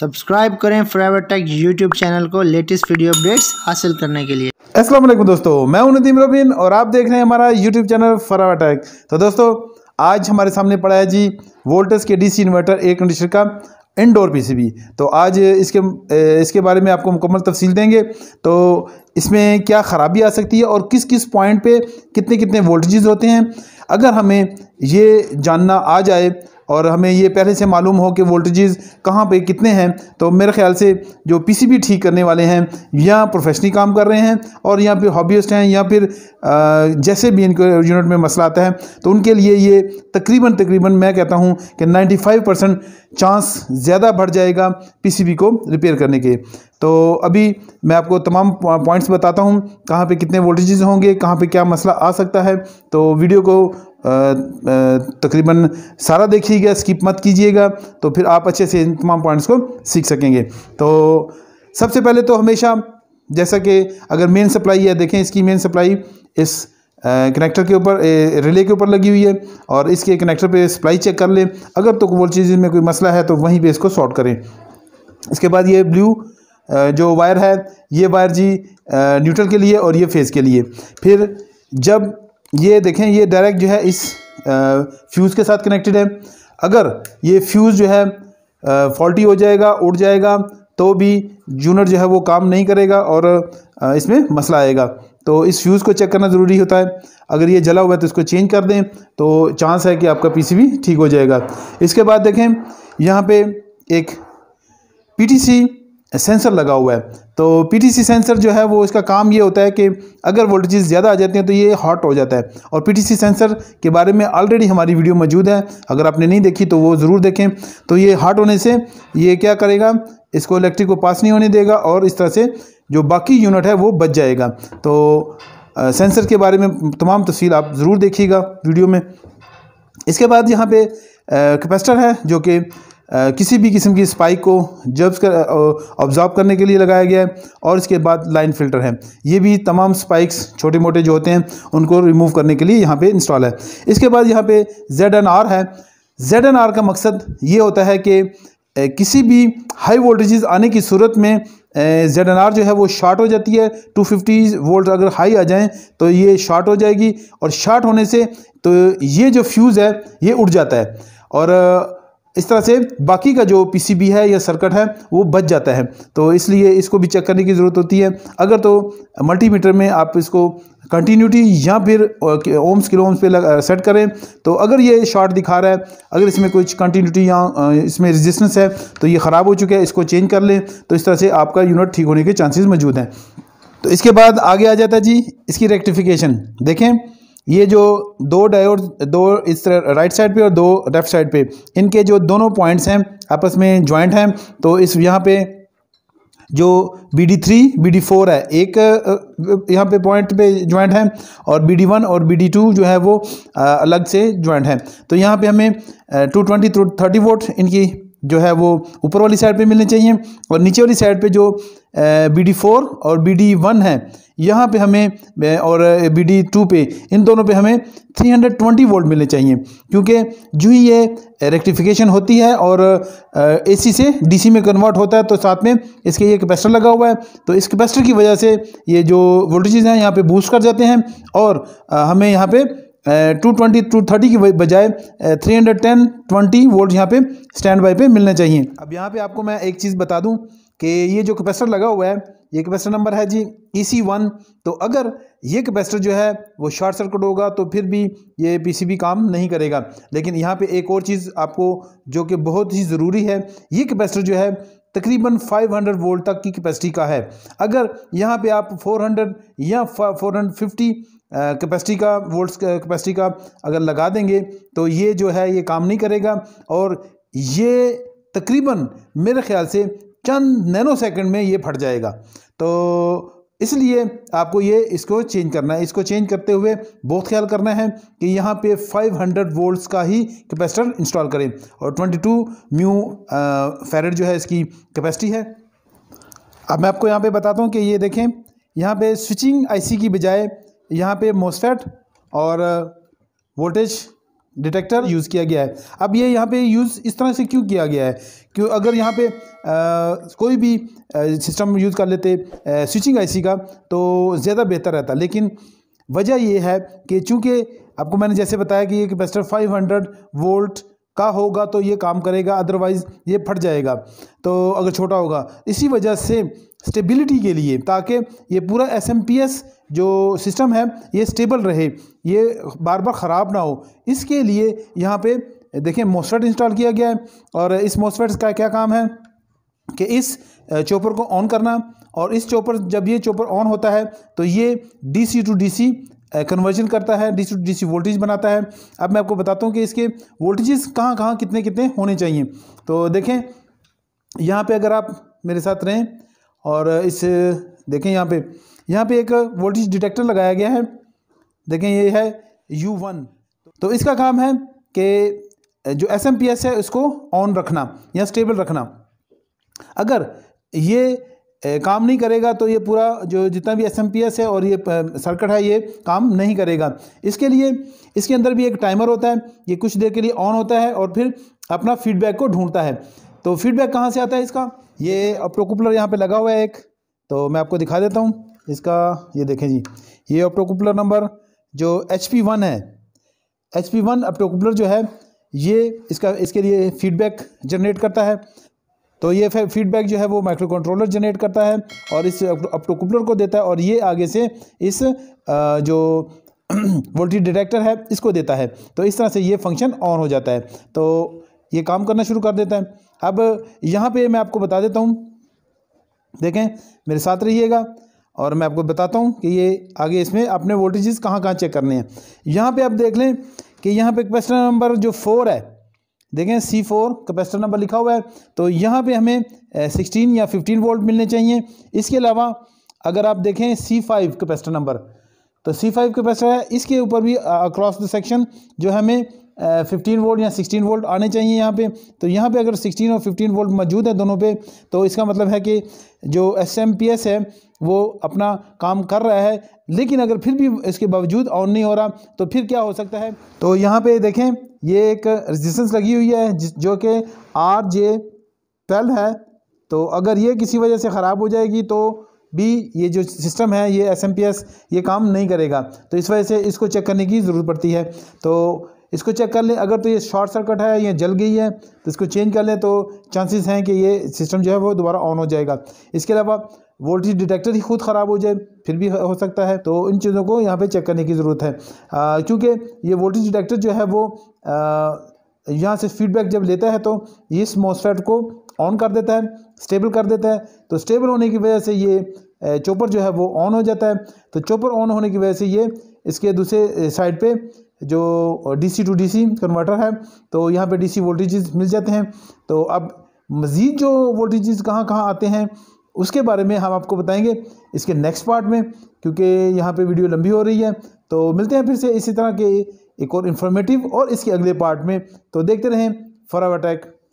subscribe करें Forever Tech YouTube channel को latest video updates हासिल करने के लिए अस्सलाम वालेकुम दोस्तों मैं उनदीम रबीन और आप देख रहे हैं हमारा यूट्यूब चैनल फॉरएवर टेक तो दोस्तों आज हमारे सामने पड़ा है जी वोल्टेज के डीसी इन्वर्टर एयर कंडीशनर का इनडोर पीसीबी तो आज इसके इसके बारे में आपको मुकम्मल तफसील देंगे तो इसमें क्या ख़राबी आ सकती है और किस किस पॉइंट पे कितने कितने वोल्टेजेस होते हैं अगर हमें ये जानना आ जाए और हमें ये पहले से मालूम हो कि वोल्टेजेस कहाँ पे कितने हैं तो मेरे ख्याल से जो पीसीबी ठीक करने वाले हैं या प्रोफेशनली काम कर रहे हैं और या फिर हॉबीस्ट हैं या फिर जैसे भी इनके यूनिट में मसला आता है तो उनके लिए ये तकरीबन तकरीबन मैं कहता हूँ कि 95 परसेंट चांस ज़्यादा बढ़ जाएगा पीसीबी को रिपेयर करने के तो अभी मैं आपको तमाम पॉइंट्स बताता हूँ कहाँ पे कितने वोल्टेजेस होंगे कहाँ पे क्या मसला आ सकता है तो वीडियो को तकरीबन सारा देखिएगा स्किप मत कीजिएगा तो फिर आप अच्छे से इन तमाम पॉइंट्स को सीख सकेंगे तो सबसे पहले तो हमेशा जैसा कि अगर मेन सप्लाई है देखें इसकी मेन सप्लाई इस कनेक्टर के ऊपर रिले के ऊपर लगी हुई है और इसके कनेक्टर पे सप्लाई चेक कर लें अगर तो वोल्टेज में कोई मसला है तो वहीं पे इसको शॉर्ट करें इसके बाद ये ब्लू जो वायर है ये वायर जी न्यूट्रल के लिए और ये फेज़ के लिए फिर जब ये देखें ये डायरेक्ट जो है इस फ्यूज़ के साथ कनेक्टेड है अगर ये फ्यूज़ जो है फॉल्टी हो जाएगा उड़ जाएगा तो भी जूनर जो है वो काम नहीं करेगा और इसमें मसला आएगा तो इस फ्यूज़ को चेक करना ज़रूरी होता है अगर ये जला हुआ है तो इसको चेंज कर दें तो चांस है कि आपका पीसीबी ठीक हो जाएगा इसके बाद देखें यहाँ पे एक पीटीसी सेंसर लगा हुआ है तो पीटीसी सेंसर जो है वो इसका काम ये होता है कि अगर वोल्टेजेस ज़्यादा आ जाते हैं तो ये हॉट हो जाता है और पीटीसी सेंसर के बारे में ऑलरेडी हमारी वीडियो मौजूद है अगर आपने नहीं देखी तो वो ज़रूर देखें तो ये हॉट होने से ये क्या करेगा इसको इलेक्ट्रिक को पास नहीं होने देगा और इस तरह से जो बाकी यूनिट है वो बच जाएगा तो आ, सेंसर के बारे में तमाम तफसील आप ज़रूर देखिएगा वीडियो में इसके बाद यहाँ पर कैपेसिटर है जो कि किसी भी किस्म की स्पाइक को जब्स कर ऑब्जॉर्व करने के लिए लगाया गया है और इसके बाद लाइन फ़िल्टर है ये भी तमाम स्पाइक्स छोटे मोटे जो होते हैं उनको रिमूव करने के लिए यहाँ पे इंस्टॉल है इसके बाद यहाँ पे जेड एन आर है जेड एन आर का मकसद ये होता है कि किसी भी हाई वोल्टेजेस आने की सूरत में जेड एन आर जो है वो शॉर्ट हो जाती है 250 वोल्ट अगर हाई आ जाएं तो ये शॉर्ट हो जाएगी और शॉर्ट होने से तो ये जो फ्यूज़ है ये उड़ जाता है और इस तरह से बाकी का जो पीसीबी है या सर्किट है वो बच जाता है तो इसलिए इसको भी चेक करने की ज़रूरत होती है अगर तो मल्टीमीटर में आप इसको कंटिन्यूटी या फिर ओम्स किलो ओम्स पे लग, सेट करें तो अगर ये शॉर्ट दिखा रहा है अगर इसमें कुछ कंटिन्यूटी या इसमें रेजिस्टेंस है तो ये ख़राब हो चुका है इसको चेंज कर लें तो इस तरह से आपका यूनिट ठीक होने के चांसेज़ मौजूद हैं तो इसके बाद आगे आ जाता है जी इसकी रेक्टिफिकेशन देखें ये जो दो डायोड दो इस तरह राइट साइड पे और दो लेफ्ट साइड पे इनके जो दोनों पॉइंट्स हैं आपस में जॉइंट हैं तो इस यहाँ पे जो B D three B D four है एक यहाँ पे पॉइंट पे जॉइंट है और बी डी वन और बी डी टू जो है वो अलग से जॉइंट है तो यहाँ पे हमें टू ट्वेंटी थर्टी वोट इनकी जो है वो ऊपर वाली साइड पे मिलने चाहिए और नीचे वाली साइड पे जो बी डी फोर और बी डी वन है यहाँ पे हमें और बी डी टू पे इन दोनों पे हमें 320 वोल्ट मिलने चाहिए क्योंकि जो ही ये रेक्टिफिकेशन होती है और एसी से डीसी में कन्वर्ट होता है तो साथ में इसके ये कैपेसिटर लगा हुआ है तो इस कैपेसिटर की वजह से ये जो वोल्टेज हैं यहाँ पर बूस्ट कर जाते हैं और हमें यहाँ पर टू ट्वेंटी टू थर्टी की बजाय three hundred ten twenty volt यहाँ पे स्टैंड बाई पे मिलने चाहिए अब यहाँ पे आपको मैं एक चीज़ बता दूँ कि ये जो कैपेसिटर लगा हुआ है ये कैपेसिटर नंबर है जी ई e सी वन तो अगर ये कैपेसिटर जो है वो शॉर्ट सर्किट होगा तो फिर भी ये पीसीबी काम नहीं करेगा लेकिन यहाँ पे एक और चीज़ आपको जो कि बहुत ही ज़रूरी है ये कैपेसिटर जो है तकरीबन 500 वोल्ट तक की कैपेसिटी का है अगर यहाँ पे आप 400 या 450 कैपेसिटी का वोल्ट्स कैपेसिटी का अगर लगा देंगे तो ये जो है ये काम नहीं करेगा और ये तकरीबन मेरे ख्याल से चंद नैनो सेकंड में ये फट जाएगा तो इसलिए आपको ये इसको चेंज करना है इसको चेंज करते हुए बहुत ख्याल करना है कि यहाँ पे 500 वोल्ट्स का ही कैपेसिटर इंस्टॉल करें और 22 म्यू फेरेड जो है इसकी कैपेसिटी है अब मैं आपको यहाँ पे बताता हूँ कि ये देखें यहाँ पे स्विचिंग आईसी की बजाय यहाँ पे मोस्फेट और वोल्टेज डिटेक्टर यूज़ किया गया है अब ये यहाँ पे यूज़ इस तरह से क्यों किया गया है क्यों अगर यहाँ पे आ, कोई भी सिस्टम यूज़ कर लेते स्विचिंग आईसी का तो ज़्यादा बेहतर रहता लेकिन वजह यह है कि चूँकि आपको मैंने जैसे बताया कि ये कैपेसिटर 500 वोल्ट का होगा तो ये काम करेगा अदरवाइज़ ये फट जाएगा तो अगर छोटा होगा इसी वजह से स्टेबिलिटी के लिए ताकि ये पूरा एस एम पी एस जो सिस्टम है ये स्टेबल रहे ये बार बार ख़राब ना हो इसके लिए यहाँ पे देखें मोसफेट इंस्टॉल किया गया है और इस मोसफेट का क्या काम है कि इस चोपर को ऑन करना और इस चॉपर जब ये चोपर ऑन होता है तो ये डीसी टू डीसी कन्वर्जन करता है डीसी टू डीसी वोल्टेज बनाता है अब मैं आपको बताता हूँ कि इसके वोल्टेजेस कहाँ कहाँ कितने कितने होने चाहिए तो देखें यहाँ पे अगर आप मेरे साथ रहें और इस देखें यहाँ पे यहाँ पे एक वोल्टेज डिटेक्टर लगाया गया है देखें ये है यू वन तो इसका काम है कि जो एस है उसको ऑन रखना या स्टेबल रखना अगर ये काम नहीं करेगा तो ये पूरा जो जितना भी एस है और ये सर्किट है ये काम नहीं करेगा इसके लिए इसके अंदर भी एक टाइमर होता है ये कुछ देर के लिए ऑन होता है और फिर अपना फीडबैक को ढूंढता है तो फीडबैक कहाँ से आता है इसका ये ऑप्टोकुपलर यहाँ पे लगा हुआ है एक तो मैं आपको दिखा देता हूँ इसका ये देखें जी ये ऑप्टोकुपलर नंबर जो एच पी वन है एच पी वन ऑप्टोकुपलर जो है ये इसका इसके लिए फीडबैक जनरेट करता है तो ये फीडबैक जो है वो माइक्रो कंट्रोलर जनरेट करता है और इस अपटोकुपलर को देता है और ये आगे से इस जो वोल्टेज डिटेक्टर है इसको देता है तो इस तरह से ये फंक्शन ऑन हो जाता है तो ये काम करना शुरू कर देता है अब यहाँ पे मैं आपको बता देता हूँ देखें मेरे साथ रहिएगा और मैं आपको बताता हूँ कि ये आगे इसमें अपने वोल्टेजेस कहाँ कहाँ चेक करने हैं यहाँ पे आप देख लें कि यहाँ पे क्वेश्चन नंबर जो फोर है देखें सी फोर कैपेसिटर नंबर लिखा हुआ है तो यहाँ पे हमें सिक्सटीन या फिफ्टीन वोल्ट मिलने चाहिए इसके अलावा अगर आप देखें सी फाइव कैपेसिटर नंबर तो सी फाइव कैपेसिटर है इसके ऊपर भी अक्रॉस द सेक्शन जो हमें फिफ्टीन वोल्ट या सिक्सटीन वोल्ट आने चाहिए यहाँ पे तो यहाँ पे अगर सिक्सटीन और फिफ्टीन वोल्ट मौजूद है दोनों पे तो इसका मतलब है कि जो एस एम पी एस है वो अपना काम कर रहा है लेकिन अगर फिर भी इसके बावजूद ऑन नहीं हो रहा तो फिर क्या हो सकता है तो यहाँ पे देखें ये एक रेजिस्टेंस लगी हुई है जो कि आर जे ट्वेल्व है तो अगर ये किसी वजह से ख़राब हो जाएगी तो भी ये जो सिस्टम है ये एस ये काम नहीं करेगा तो इस वजह से इसको चेक करने की ज़रूरत पड़ती है तो इसको चेक कर लें अगर तो ये शॉर्ट सर्किट है या जल गई है तो इसको चेंज कर लें तो चांसेस हैं कि ये सिस्टम जो है वो दोबारा ऑन हो जाएगा इसके अलावा वोल्टेज डिटेक्टर ही खुद ख़राब हो जाए फिर भी हो सकता है तो इन चीज़ों को यहाँ पे चेक करने की ज़रूरत है क्योंकि ये वोल्टेज डिटेक्टर जो है वो यहाँ से फीडबैक जब लेता है तो इस मोसफेट को ऑन कर देता है स्टेबल कर देता है तो स्टेबल होने की वजह से ये चोपर जो है वो ऑन हो जाता है तो चोपर ऑन होने की वजह से ये इसके दूसरे साइड पर जो सी टू सी कन्वर्टर है तो यहाँ डी सी वोल्टेज मिल जाते हैं तो अब मज़ीद जो वोल्टेज कहाँ कहाँ आते हैं उसके बारे में हम आपको बताएंगे इसके नेक्स्ट पार्ट में क्योंकि यहाँ पे वीडियो लंबी हो रही है तो मिलते हैं फिर से इसी तरह के एक और इन्फॉर्मेटिव और इसके अगले पार्ट में तो देखते रहें फॉर अटैक